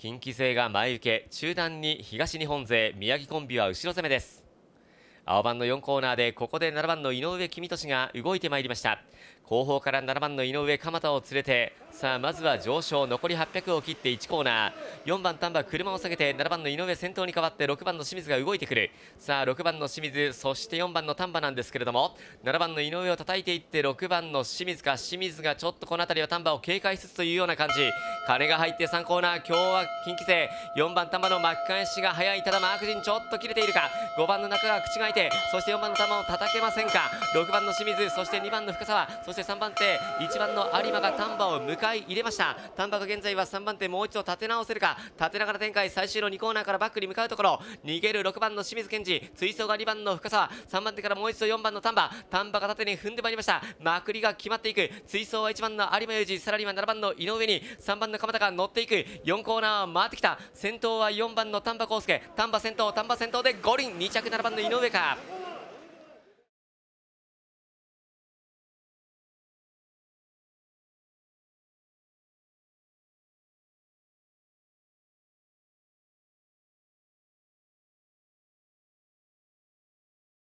近畿勢が前受け中段に東日本勢宮城コンビは後ろ攻めです青番の4コーナーでここで7番の井上公俊が動いてまいりました後方から7番の井上蒲田を連れてさあまずは上昇残り800を切って1コーナー4番丹波車を下げて7番の井上先頭に代わって6番の清水が動いてくるさあ6番の清水そして4番の丹波なんですけれども7番の井上を叩いていって6番の清水か清水がちょっとこの辺りは丹波を警戒しつつというような感じ金が入って3コーナー今日は近畿勢4番丹波の巻き返しが早いただマーク陣ちょっと切れているか5番の中川口が開いてそして4番の玉を叩けませんか6番の清水そして2番の深沢そして3番手1番の有馬が丹波を抜回入れました丹波が現在は3番手もう一度立て直せるか立てながら展開最終の2コーナーからバックに向かうところ逃げる6番の清水健二追走が2番の深沢3番手からもう一度4番の丹波丹波が縦に踏んでまいりましたまくりが決まっていく追走は1番の有馬裕二さらには7番の井上に3番の鎌田が乗っていく4コーナーを回ってきた先頭は4番の丹波康介丹波先頭丹波先頭で五輪2着7番の井上か